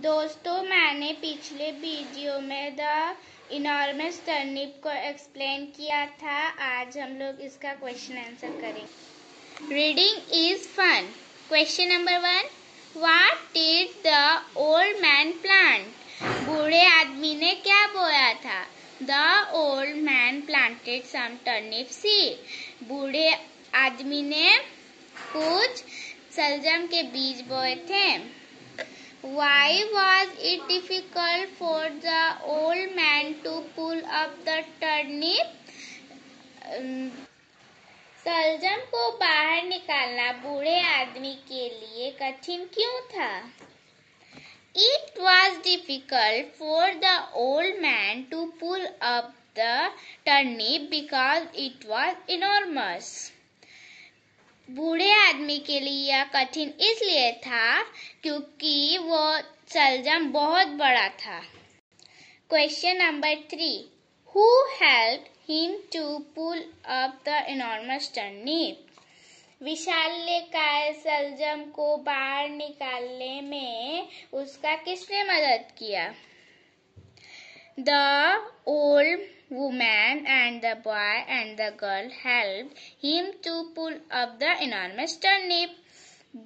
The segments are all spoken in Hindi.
दोस्तों मैंने पिछले वीडियो में द इनॉर्मस टर्निप को एक्सप्लेन किया था आज हम लोग इसका क्वेश्चन आंसर करें reading is fun question number one what is the old man plant बूढ़े आदमी ने क्या बोया था the old man planted some turnip सी बूढ़े आदमी ने कुछ सलजम के बीज बोए थे Why was it difficult for the old man to pull up the turnip? सलजम um, को बाहर निकालना बूढ़े आदमी के लिए कठिन क्यों था It was difficult for the old man to pull up the turnip because it was enormous. बूढ़े आदमी के लिए यह कठिन इसलिए था क्योंकि वो सलजम बहुत बड़ा था question number three who help him to pull up the enormous turnip विशालकाय सलजम को बाहर निकालने में उसका किसने मदद किया the old woman and the boy and the girl helped him to pull up the enormous turnip.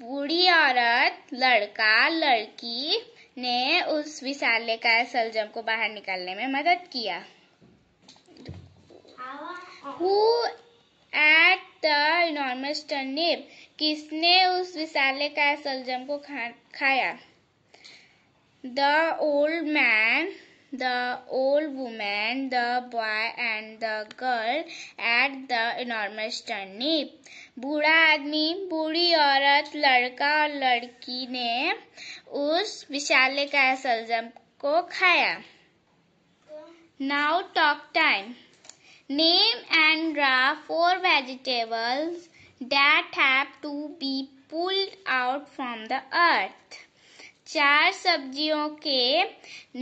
बूढ़ी औरत लड़का लड़की ने उस विशालय का सलजम को बाहर निकालने में मदद किया who ate the enormous turnip किसने उस विशालय का सलजम को खा, खाया the old man the old woman, the boy and the girl at the enormous turnip. बूढ़ा आदमी बूढ़ी औरत लड़का और लड़की ने उस विशाले का सलजम को खाया now talk time name and draw four vegetables that have to be pulled out from the earth. चार सब्जियों के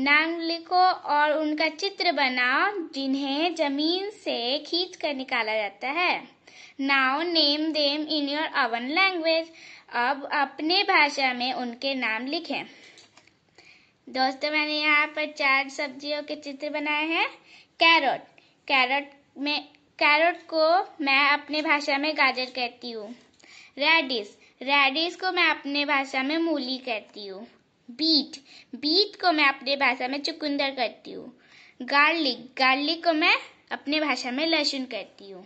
नाम लिखो और उनका चित्र बनाओ जिन्हें जमीन से खींच कर निकाला जाता है now name them in your own language अब अपने भाषा में उनके नाम लिखें दोस्तों मैंने यहाँ पर चार सब्जियों के चित्र बनाए हैं कैरोट कैरोट में कैरोट को मैं अपने भाषा में गाजर कहती हूँ रेडिस रेडिस को मैं अपने भाषा में मूली कहती हूँ बीट बीट को मैं अपने भाषा में चुकंदर करती हूँ गार्लिक गार्लिक को मैं अपने भाषा में लहसुन करती हूँ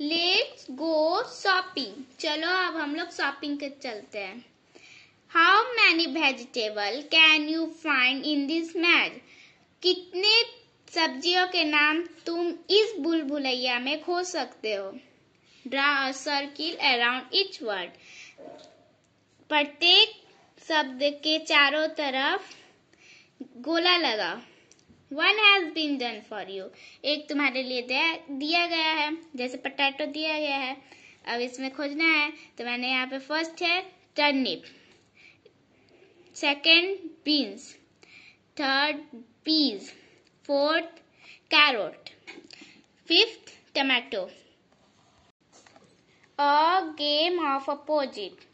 लेट्स गो शॉपिंग चलो अब हम लोग शॉपिंग कर चलते हैं how many vegetable can you find in this match कितने सब्जियों के नाम तुम इस बुलबुलैया में खोज सकते हो draw a circle around each word प्रत्येक शब्द के चारों तरफ गोला लगा one has been done for you एक तुम्हारे लिए दिया गया है जैसे पटेटो दिया गया है अब इसमें खोजना है तो मैंने यहाँ पे फर्स्ट है turnip second beans third peas fourth carrot fifth tomato a game of opposite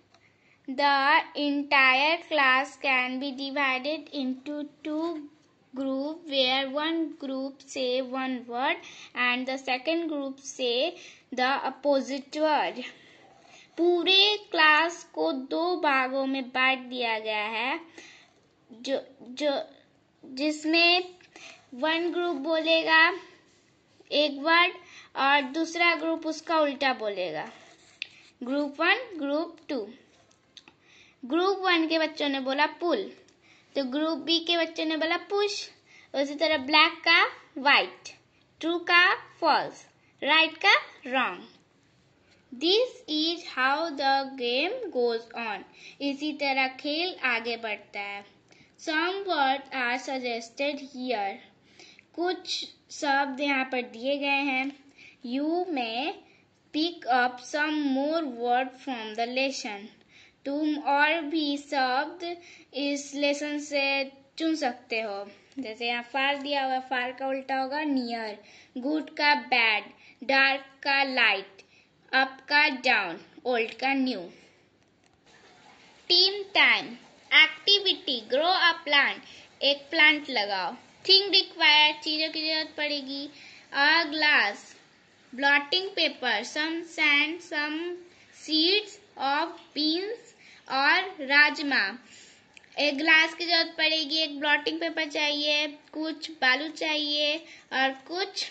The entire class can be divided into two group where one group say one word and the second group say the opposite word. पूरे क्लास को दो भागों में बांट दिया गया है जो जो जिसमें वन ग्रुप बोलेगा एक वर्ड और दूसरा ग्रुप उसका उल्टा बोलेगा group one group two group one के बच्चों ने बोला पुल तो ग्रुप बी के बच्चों ने बोला पुश उसी तरह ब्लैक का वाइट ट्रू का फॉल्स राइट का wrong this is how the game goes on इसी तरह खेल आगे बढ़ता है some word are suggested here कुछ शब्द यहाँ पर दिए गए हैं you may pick up some more word from the lesson तुम और भी शब्द इस लेसन से चुन सकते हो जैसे यहाँ फार दिया हुआ फार का उल्टा होगा नियर गुड का बैड डार्क का लाइट अप का डाउन ओल्ड का new team time activity grow a plant एक प्लांट लगाओ थिंग रिक्वायर चीज़ों की जरूरत पड़ेगी a glass blotting paper some sand some seeds of beans और राजमा एक ग्लास की जरूरत पड़ेगी एक ब्लॉटिंग पेपर चाहिए कुछ बालू चाहिए और कुछ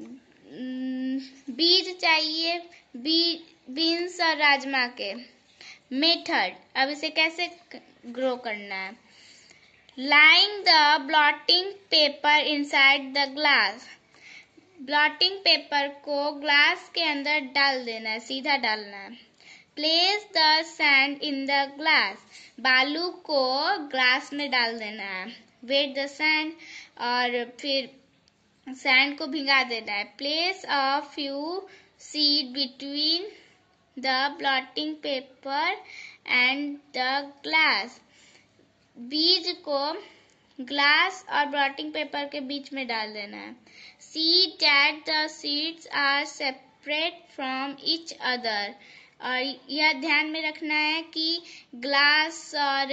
हम्म, बीज चाहिए बी, बीन्स और राजमा के मेथड अब इसे कैसे ग्रो करना है lying the blotting paper inside the glass blotting paper को ग्लास के अंदर डाल देना है सीधा डालना है place the sand in the glass बालू को ग्लास में डाल देना है वेट द सैंड और फिर सैंड को भिंगा देना है place a few seed between the blotting paper and the glass बीज को ग्लास और ब्लॉटिंग पेपर के बीच में डाल देना है see that the seeds are separate from each other और यह ध्यान में रखना है कि ग्लास और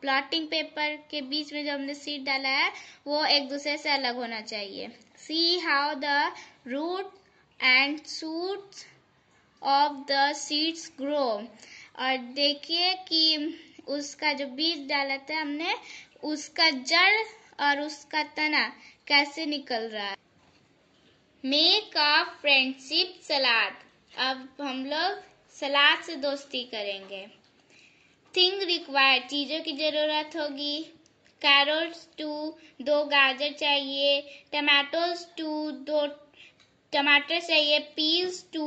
प्लॉटिंग पेपर के बीच में जो हमने सीट डाला है वो एक दूसरे से अलग होना चाहिए see how the root and shoot of the seeds grow और देखिए कि उसका जो बीज डाला था हमने उसका जड़ और उसका तना कैसे निकल रहा है मेक अ फ्रेंडशिप सलाद अब हम लोग सलाद से दोस्ती करेंगे थिंग रिक्वायर्ड चीज़ों की ज़रूरत होगी कैरोट्स टू दो गाजर चाहिए टमाटोज टू दो टमाटर चाहिए पीस टू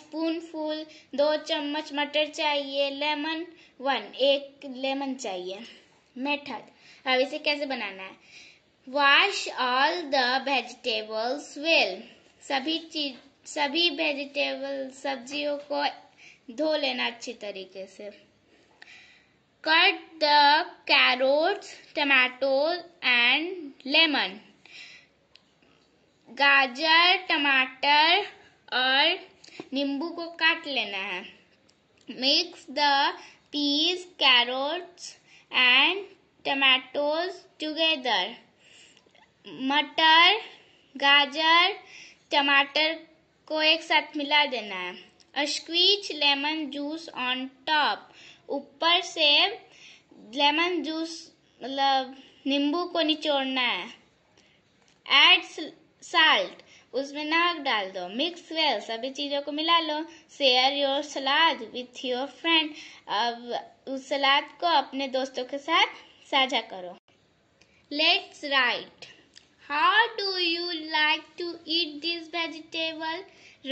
स्पूनफुल दो चम्मच मटर चाहिए लेमन वन एक लेमन चाहिए मेथड अब इसे कैसे बनाना है wash all the vegetables well सभी चीज सभी वेजिटेबल सब्जियों को धो लेना अच्छी तरीके से cut the carrots tomato and lemon गाजर टमाटर और नींबू को काट लेना है mix the peas carrots and tomatoes together मटर गाजर टमाटर को एक साथ मिला देना है अश्वीच लेमन जूस ऑन टॉप ऊपर से लेमन जूस मतलब नींबू को निचोड़ना है एड साल्ट उसमें नमक डाल दो मिक्स वेल सभी चीज़ों को मिला लो share your salad with your friend अब उस सलाद को अपने दोस्तों के साथ साझा करो let's write How do you like to eat this vegetable?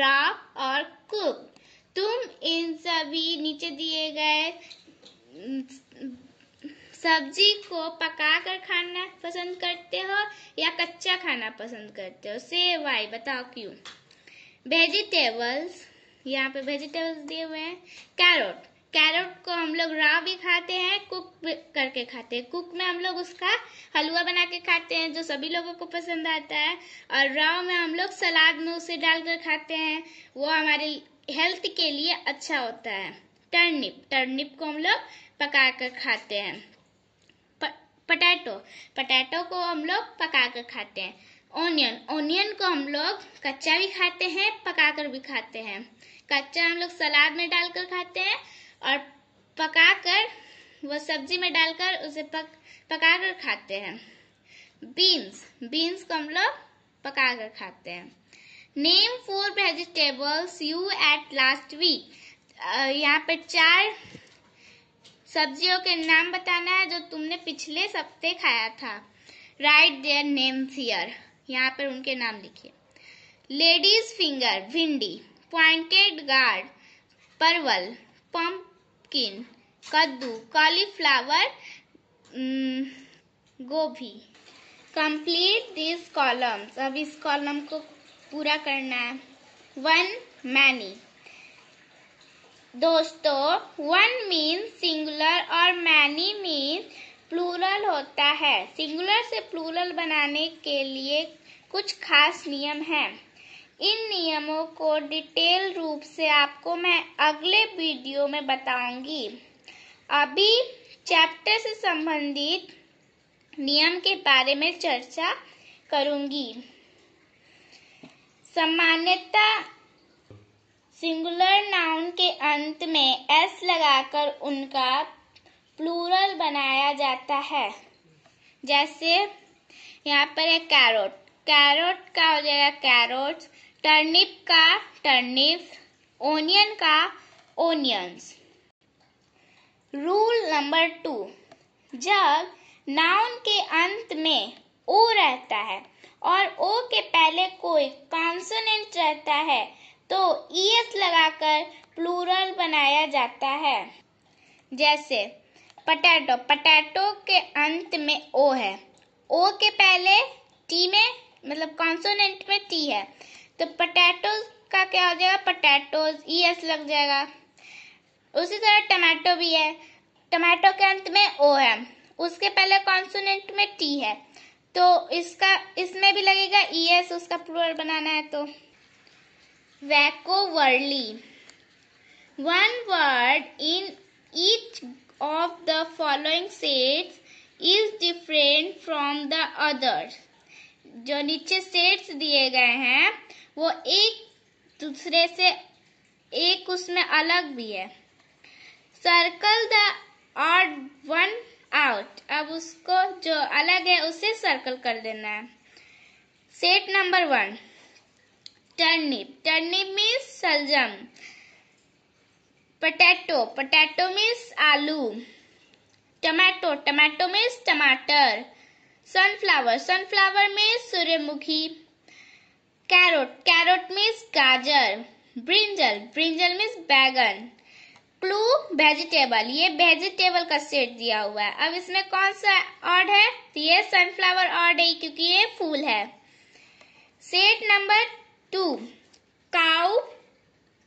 Raw or cooked? तुम इन सभी नीचे दिए गए सब्जी को पका कर खाना पसंद करते हो या कच्चा खाना पसंद करते हो से वाई बताओ क्यों वेजिटेबल्स यहाँ पे वेजिटेबल्स दिए हुए हैं कैरोट कैरेट को हम लोग रा भी खाते हैं कुक करके खाते हैं कुक में हम लोग उसका हलवा बना के खाते हैं जो सभी लोगों को पसंद आता है और राव में हम लोग सलाद में उसे डालकर खाते हैं वो हमारे हेल्थ के लिए अच्छा होता है टर्निप टर्निप को हम लोग पका कर खाते हैं पटैटो पटैटो को हम लोग पका कर खाते हैं ओनियन ओनियन को हम लोग कच्चा भी खाते हैं पकाकर भी खाते हैं कच्चा हम लोग सलाद में डालकर खाते हैं और पकाकर वो सब्जी में डालकर उसे पक पकाकर खाते हैं बीन्स बीन्स को हम लोग पका कर खाते हैं name four vegetables you ate last week यहाँ पर चार सब्जियों के नाम बताना है जो तुमने पिछले सप्ते खाया था राइट देयर नेम्स हियर यहाँ पर उनके नाम लिखिए लेडीज फिंगर भिंडी पॉइंटेड गार्ड परवल पम्प पंपकिन कद्दू कॉलीफ्लावर गोभी कंप्लीट दिस कॉलम्स अब इस कॉलम को पूरा करना है वन मैनी दोस्तों वन मीन्स सिंगुलर और मैनी मीन्स प्लूरल होता है सिंगुलर से प्लूरल बनाने के लिए कुछ खास नियम हैं इन नियमों को डिटेल रूप से आपको मैं अगले वीडियो में बताऊंगी अभी चैप्टर से संबंधित नियम के बारे में चर्चा करूंगी सामान्यता सिंगुलर नाउन के अंत में एस लगाकर उनका प्लूरल बनाया जाता है जैसे यहाँ पर है कैरोट कैरोट का हो जाएगा कैरोट्स टर्निप का टर्निप ओनियन का ओनियंस रूल नंबर टू जब नाउन के अंत में ओ रहता है और ओ के पहले कोई कॉन्सोनेंट रहता है तो ईएस e लगाकर प्लूरल बनाया जाता है जैसे पटैटो पटैटो के अंत में ओ है ओ के पहले टी में मतलब कॉन्सोनेंट में टी है तो पटेटो का क्या हो जाएगा पटेटो ई एस लग जाएगा उसी तरह टमाटो भी है टमाटो के अंत में ओ है उसके पहले कॉन्सोनेंट में टी है तो इसका इसमें भी लगेगा ई e एस उसका प्लूरल बनाना है तो only one word in each of the following sets is different from the others जो नीचे सेट्स दिए गए हैं वो एक दूसरे से एक उसमें अलग भी है circle the odd one out अब उसको जो अलग है उसे सर्कल कर देना है set number one turnip turnip means सलजम पटेटो पटेटो मीन्स आलू टमाटो टमाटो मीन्स टमाटर सनफ्लावर सनफ्लावर मीन्स सूर्यमुखी कैरोट कैरोट मीन्स गाजर ब्रिंजल ब्रिंजल मीन्स बैगन क्लू वेजिटेबल ये वेजिटेबल का सेट दिया हुआ है अब इसमें कौन सा ऑर्ड है तो ये सनफ्लावर ऑर्ड है क्योंकि ये फूल है set number two cow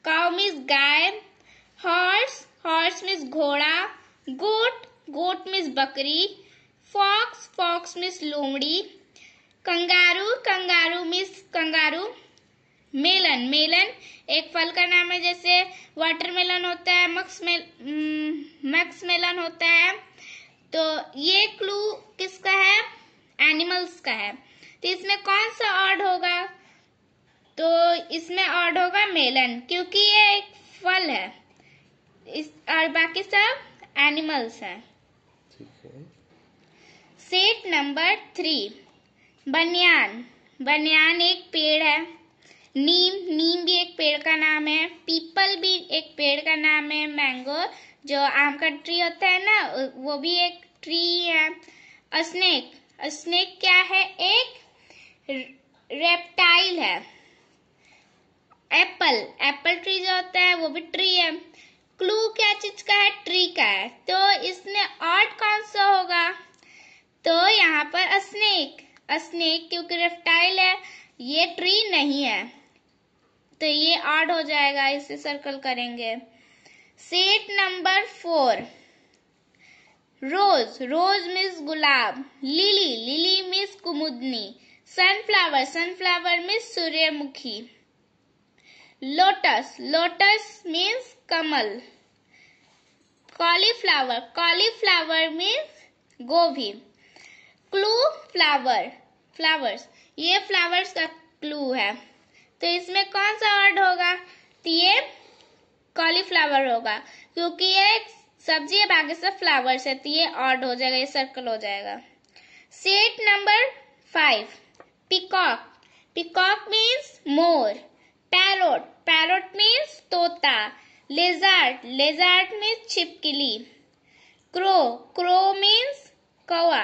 cow means गाय हॉर्स हॉर्स मीन्स घोड़ा गोट गोट मीन्स बकरी फॉक्स फॉक्स मीन्स लोमड़ी kangaroo kangaroo means kangaroo melon melon एक फल का नाम है जैसे वाटरमेलन होता है मक्स मेल मक्स मेलन होता है तो ये क्लू किसका है एनिमल्स का है तो इसमें कौन सा ऑर्ड होगा तो इसमें ऑर्ड होगा मेलन क्योंकि ये एक फल है इस और बाकी सब एनिमल्स है सेट नंबर थ्री बनियान बनियान एक पेड़ है नीम नीम भी एक पेड़ का नाम है पीपल भी एक पेड़ का नाम है मैंगो जो आम का ट्री होता है ना वो भी एक ट्री है स्नेक स्नेक क्या है एक रेप्टाइल है एप्पल एप्पल ट्री जो होता है वो भी ट्री है क्लू क्या चीज का है ट्री का है तो इसमें ऑर्ड कौन सा होगा तो यहाँ पर स्नेक स्नेक क्योंकि रेप्टाइल है ये ट्री नहीं है तो ये आड हो जाएगा इसे सर्कल करेंगे set number four rose rose means गुलाब लिली लिली मिस कुमुदनी सनफ्लावर सनफ्लावर मिस सूर्यमुखी लोटस लोटस मीन्स कमल कॉलीफ्लावर कॉलीफ्लावर मीन्स गोभी क्लू फ्लावर फ्लावर्स ये फ्लावर्स का क्लू है तो इसमें कौन सा वर्ड होगा तो ये कॉलीफ्लावर होगा क्योंकि ये सब्जी है बाकी सब फ्लावर्स है तो ये ऑर्ड हो जाएगा ये सर्कल हो जाएगा set number five peacock peacock means मोर पैरोट पैरोट मीन्स तोता लेजार्ड लेजार्ड मीन्स छिपकली क्रो क्रो मीन्स कौआ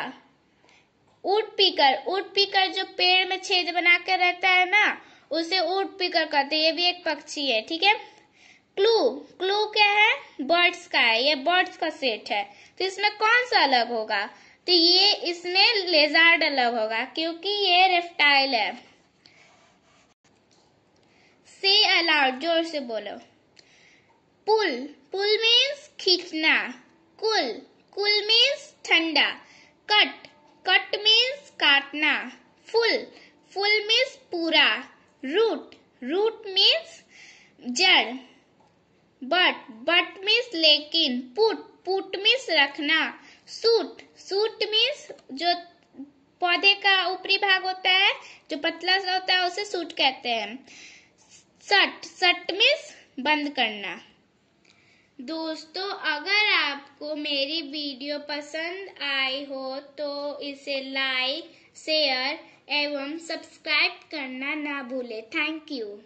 ऊट पीकर ऊट पीकर जो पेड़ में छेद बना कर रहता है ना उसे ऊट पीकर कहते हैं ये भी एक पक्षी है ठीक है क्लू क्लू क्या है बर्ड्स का है ये बर्ड्स का सेट है तो इसमें कौन सा अलग होगा तो ये इसमें लेजार्ड अलग होगा क्योंकि ये रेप्टाइल है से अलाउड जोर से बोलो पुल पुल मीन्स खींचना कुल कुल मीन्स ठंडा कट कट मीन्स काटना फुल फुल मीन्स पूरा रूट रूट मीन्स जड़ बट बट मीन्स लेकिन पुट पुट मीन्स रखना सूट सूट मीन्स जो पौधे का ऊपरी भाग होता है जो पतला सा होता है उसे सूट कहते हैं सट सट मीन्स बंद करना दोस्तों अगर आपको मेरी वीडियो पसंद आई हो तो इसे लाइक शेयर एवं सब्सक्राइब करना ना भूलें थैंक यू